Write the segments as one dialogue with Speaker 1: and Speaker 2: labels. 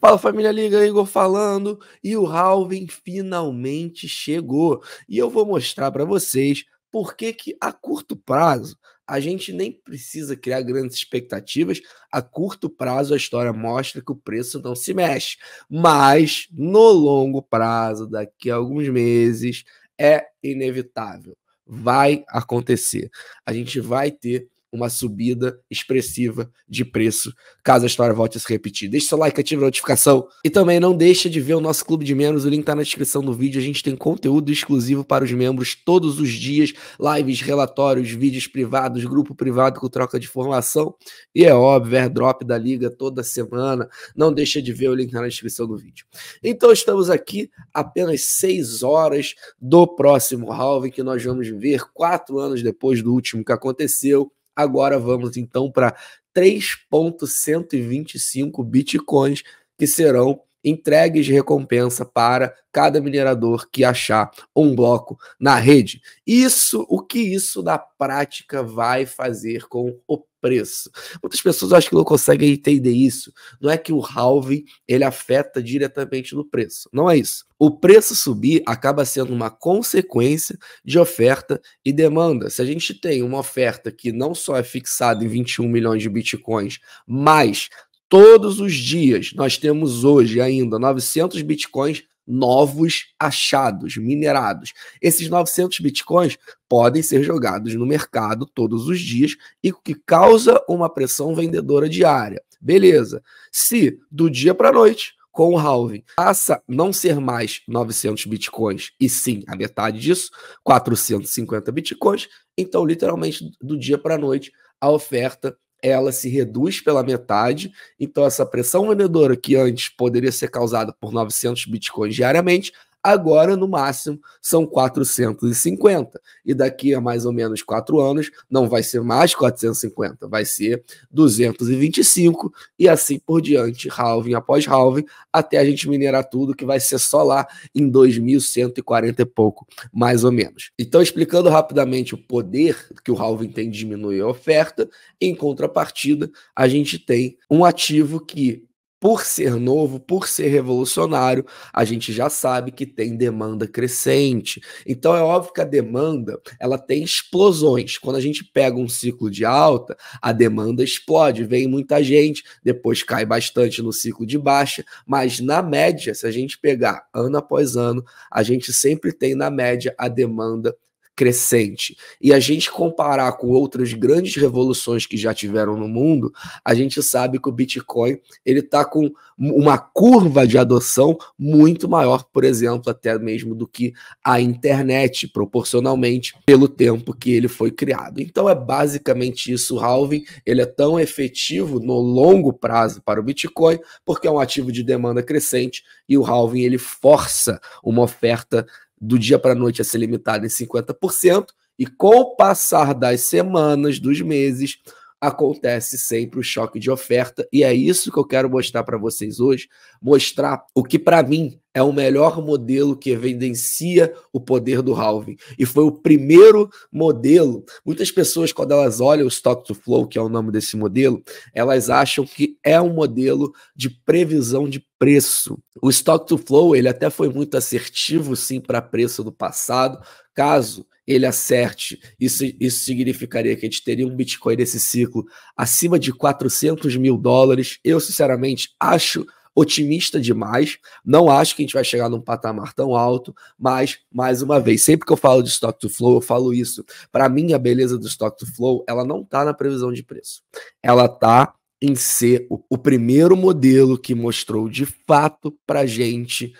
Speaker 1: Fala família Liga, Igor falando e o Halving finalmente chegou. E eu vou mostrar para vocês por que, que a curto prazo a gente nem precisa criar grandes expectativas. A curto prazo a história mostra que o preço não se mexe, mas no longo prazo, daqui a alguns meses, é inevitável. Vai acontecer. A gente vai ter uma subida expressiva de preço, caso a história volte a se repetir. Deixe seu like, ative a notificação e também não deixa de ver o nosso clube de membros, o link está na descrição do vídeo. A gente tem conteúdo exclusivo para os membros todos os dias, lives, relatórios, vídeos privados, grupo privado com troca de formação e é óbvio, airdrop da liga toda semana. Não deixa de ver o link na descrição do vídeo. Então estamos aqui apenas 6 horas do próximo halving que nós vamos ver quatro anos depois do último que aconteceu Agora vamos então para 3,125 bitcoins que serão entregues de recompensa para cada minerador que achar um bloco na rede. Isso, o que isso na prática vai fazer com o preço? Muitas pessoas acho que não conseguem entender isso. Não é que o halving ele afeta diretamente no preço. Não é isso. O preço subir acaba sendo uma consequência de oferta e demanda. Se a gente tem uma oferta que não só é fixada em 21 milhões de bitcoins, mas Todos os dias nós temos hoje ainda 900 bitcoins novos achados, minerados. Esses 900 bitcoins podem ser jogados no mercado todos os dias e que causa uma pressão vendedora diária. Beleza. Se do dia para a noite, com o halving, passa não ser mais 900 bitcoins e sim a metade disso, 450 bitcoins, então literalmente do dia para a noite a oferta ela se reduz pela metade, então essa pressão vendedora que antes poderia ser causada por 900 bitcoins diariamente, Agora, no máximo, são 450. E daqui a mais ou menos quatro anos, não vai ser mais 450, vai ser 225 e assim por diante, halving após halving, até a gente minerar tudo, que vai ser só lá em 2140 e pouco, mais ou menos. Então, explicando rapidamente o poder que o halving tem de diminuir a oferta, em contrapartida, a gente tem um ativo que por ser novo, por ser revolucionário, a gente já sabe que tem demanda crescente. Então é óbvio que a demanda, ela tem explosões. Quando a gente pega um ciclo de alta, a demanda explode, vem muita gente, depois cai bastante no ciclo de baixa, mas na média, se a gente pegar ano após ano, a gente sempre tem na média a demanda crescente e a gente comparar com outras grandes revoluções que já tiveram no mundo, a gente sabe que o Bitcoin ele está com uma curva de adoção muito maior, por exemplo, até mesmo do que a internet, proporcionalmente pelo tempo que ele foi criado. Então é basicamente isso, o halving ele é tão efetivo no longo prazo para o Bitcoin porque é um ativo de demanda crescente e o halving ele força uma oferta do dia para a noite a ser limitada em 50%, e com o passar das semanas, dos meses, acontece sempre o choque de oferta, e é isso que eu quero mostrar para vocês hoje, mostrar o que para mim é o melhor modelo que evidencia o poder do halving. E foi o primeiro modelo. Muitas pessoas, quando elas olham o stock to flow, que é o nome desse modelo, elas acham que é um modelo de previsão de preço. O stock to flow, ele até foi muito assertivo, sim, para preço do passado. Caso ele acerte, isso, isso significaria que a gente teria um Bitcoin nesse ciclo acima de 400 mil dólares. Eu, sinceramente, acho otimista demais. Não acho que a gente vai chegar num patamar tão alto, mas, mais uma vez, sempre que eu falo de stock to flow, eu falo isso. Para mim, a beleza do stock to flow, ela não está na previsão de preço. Ela está em ser o, primeiro modelo que mostrou de fato para gente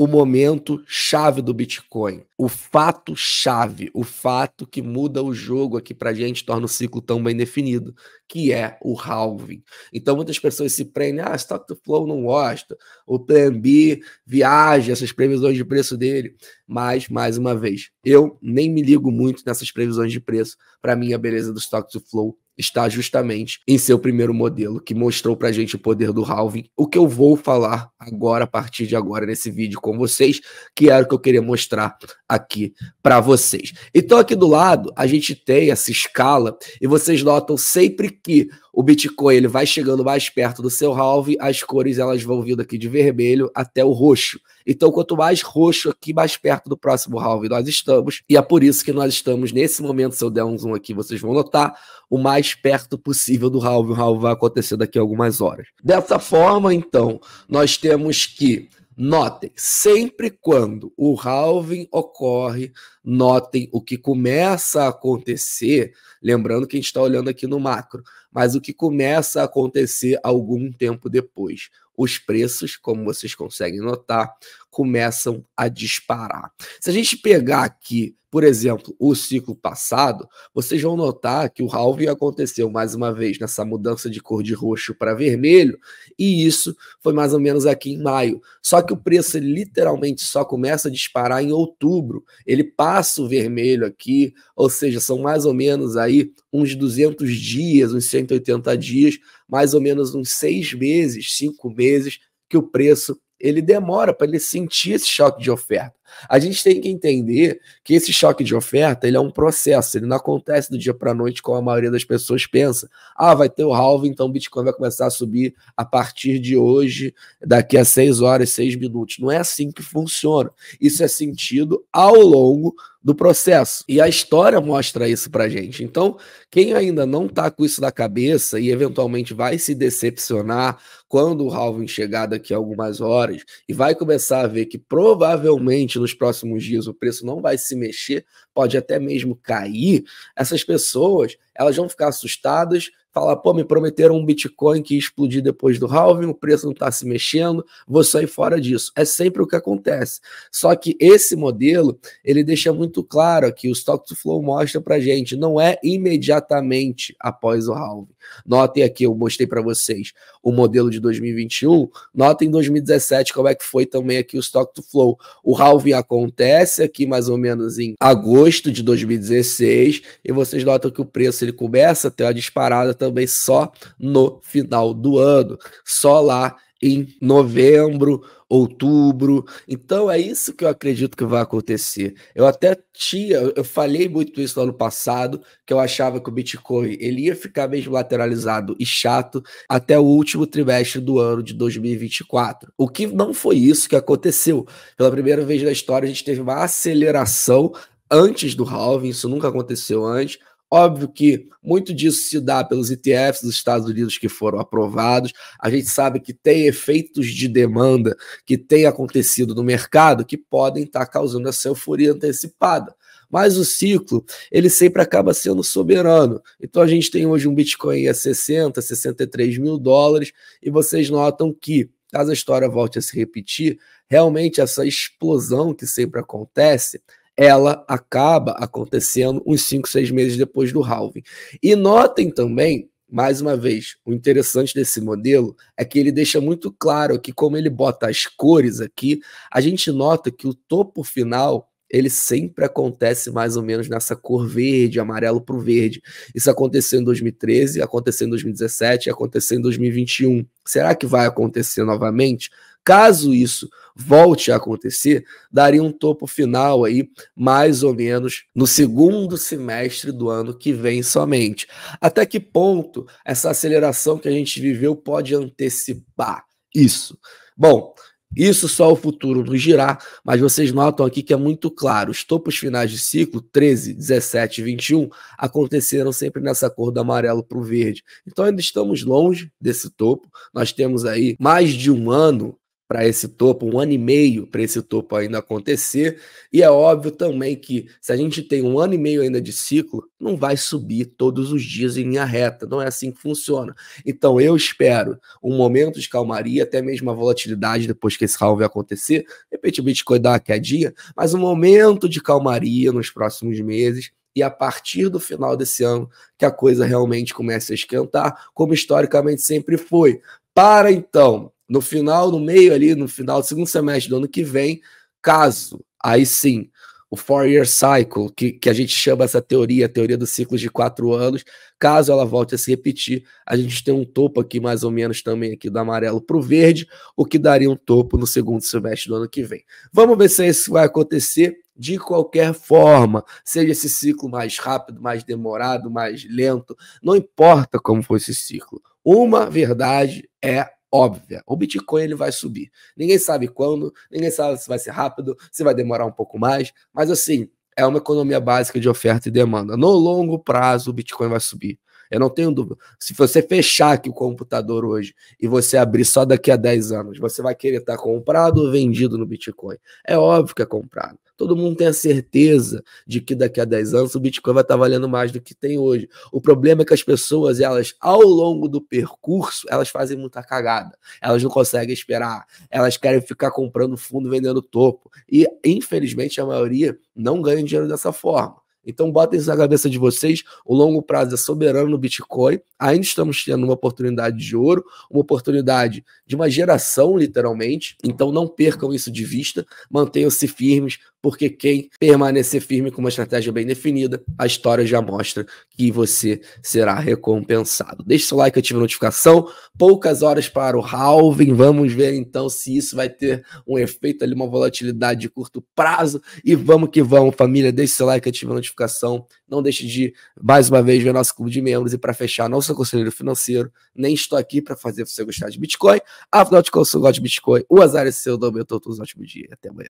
Speaker 1: o momento chave do Bitcoin, o fato chave, o fato que muda o jogo aqui para a gente, torna o ciclo tão bem definido, que é o halving. Então muitas pessoas se prendem, ah, stock to flow não gosta, o plan B viaja, essas previsões de preço dele. Mas, mais uma vez, eu nem me ligo muito nessas previsões de preço, para mim a beleza do stock to flow está justamente em seu primeiro modelo, que mostrou para a gente o poder do halving, o que eu vou falar agora, a partir de agora, nesse vídeo com vocês, que era o que eu queria mostrar aqui para vocês. Então, aqui do lado, a gente tem essa escala, e vocês notam sempre que o Bitcoin ele vai chegando mais perto do seu halve, as cores elas vão vindo aqui de vermelho até o roxo. Então, quanto mais roxo aqui, mais perto do próximo halve nós estamos. E é por isso que nós estamos nesse momento, se eu der um zoom aqui, vocês vão notar, o mais perto possível do halve. O halve vai acontecer daqui a algumas horas. Dessa forma, então, nós temos que Notem, sempre quando o halving ocorre, notem o que começa a acontecer, lembrando que a gente está olhando aqui no macro, mas o que começa a acontecer algum tempo depois os preços, como vocês conseguem notar, começam a disparar. Se a gente pegar aqui, por exemplo, o ciclo passado, vocês vão notar que o halving aconteceu mais uma vez nessa mudança de cor de roxo para vermelho, e isso foi mais ou menos aqui em maio. Só que o preço literalmente só começa a disparar em outubro. Ele passa o vermelho aqui, ou seja, são mais ou menos aí uns 200 dias, uns 180 dias mais ou menos uns seis meses, cinco meses, que o preço ele demora para ele sentir esse choque de oferta. A gente tem que entender que esse choque de oferta ele é um processo, ele não acontece do dia para a noite, como a maioria das pessoas pensa. Ah, vai ter o halving, então o Bitcoin vai começar a subir a partir de hoje, daqui a 6 horas, 6 minutos. Não é assim que funciona. Isso é sentido ao longo do processo. E a história mostra isso para gente. Então, quem ainda não está com isso na cabeça e eventualmente vai se decepcionar quando o halving chegar daqui a algumas horas e vai começar a ver que provavelmente nos próximos dias o preço não vai se mexer, pode até mesmo cair, essas pessoas elas vão ficar assustadas, Fala, pô, me prometeram um Bitcoin que ia explodir depois do halving, o preço não está se mexendo, vou sair fora disso. É sempre o que acontece. Só que esse modelo, ele deixa muito claro aqui, o Stock to Flow mostra pra gente, não é imediatamente após o halving. Notem aqui, eu mostrei para vocês o modelo de 2021, notem 2017 como é que foi também aqui o Stock to Flow. O halving acontece aqui mais ou menos em agosto de 2016 e vocês notam que o preço ele começa a ter uma disparada também também só no final do ano, só lá em novembro, outubro. Então é isso que eu acredito que vai acontecer. Eu até tinha, eu falei muito isso no ano passado, que eu achava que o Bitcoin ele ia ficar mesmo lateralizado e chato até o último trimestre do ano de 2024. O que não foi isso que aconteceu. Pela primeira vez na história a gente teve uma aceleração antes do halving, isso nunca aconteceu antes. Óbvio que muito disso se dá pelos ETFs dos Estados Unidos que foram aprovados. A gente sabe que tem efeitos de demanda que tem acontecido no mercado que podem estar causando essa euforia antecipada. Mas o ciclo, ele sempre acaba sendo soberano. Então a gente tem hoje um Bitcoin a 60, 63 mil dólares, e vocês notam que, caso a história volte a se repetir, realmente essa explosão que sempre acontece, ela acaba acontecendo uns 5, 6 meses depois do halving. E notem também, mais uma vez, o interessante desse modelo é que ele deixa muito claro que como ele bota as cores aqui, a gente nota que o topo final ele sempre acontece mais ou menos nessa cor verde, amarelo para o verde. Isso aconteceu em 2013, aconteceu em 2017, aconteceu em 2021. Será que vai acontecer novamente? Caso isso volte a acontecer, daria um topo final aí, mais ou menos no segundo semestre do ano que vem somente. Até que ponto essa aceleração que a gente viveu pode antecipar isso? Bom, isso só o futuro nos girar, mas vocês notam aqui que é muito claro. Os topos finais de ciclo, 13, 17 21, aconteceram sempre nessa cor do amarelo para o verde. Então ainda estamos longe desse topo. Nós temos aí mais de um ano para esse topo, um ano e meio para esse topo ainda acontecer. E é óbvio também que se a gente tem um ano e meio ainda de ciclo, não vai subir todos os dias em linha reta, não é assim que funciona. Então eu espero um momento de calmaria, até mesmo a volatilidade depois que esse halve acontecer, de repente o Bitcoin dá uma quedinha, mas um momento de calmaria nos próximos meses e a partir do final desse ano que a coisa realmente começa a esquentar, como historicamente sempre foi. Para então no final, no meio ali, no final do segundo semestre do ano que vem, caso aí sim o four-year cycle, que, que a gente chama essa teoria, a teoria dos ciclos de quatro anos, caso ela volte a se repetir, a gente tem um topo aqui mais ou menos também aqui do amarelo para o verde, o que daria um topo no segundo semestre do ano que vem. Vamos ver se é isso vai acontecer de qualquer forma, seja esse ciclo mais rápido, mais demorado, mais lento, não importa como for esse ciclo. Uma verdade é óbvia. O Bitcoin ele vai subir. Ninguém sabe quando, ninguém sabe se vai ser rápido, se vai demorar um pouco mais, mas assim, é uma economia básica de oferta e demanda. No longo prazo, o Bitcoin vai subir. Eu não tenho dúvida. Se você fechar aqui o computador hoje e você abrir só daqui a 10 anos, você vai querer estar comprado ou vendido no Bitcoin. É óbvio que é comprado todo mundo tem a certeza de que daqui a 10 anos o Bitcoin vai estar valendo mais do que tem hoje. O problema é que as pessoas, elas, ao longo do percurso, elas fazem muita cagada. Elas não conseguem esperar. Elas querem ficar comprando fundo, vendendo topo. E, infelizmente, a maioria não ganha dinheiro dessa forma. Então, botem isso na cabeça de vocês. O longo prazo é soberano no Bitcoin. Ainda estamos tendo uma oportunidade de ouro, uma oportunidade de uma geração, literalmente. Então, não percam isso de vista. Mantenham-se firmes, porque quem permanecer firme com uma estratégia bem definida, a história já mostra que você será recompensado. Deixe seu like, ative a notificação. Poucas horas para o halving. Vamos ver então se isso vai ter um efeito ali, uma volatilidade de curto prazo. E vamos que vamos, família. Deixe seu like, ative a notificação. Não deixe de, mais uma vez, ver nosso clube de membros. E para fechar, não sou conselheiro financeiro, nem estou aqui para fazer você gostar de Bitcoin. Afinal de contas, eu gosto de Bitcoin. O azar é seu, domingo todos os ótimos dias. Até amanhã.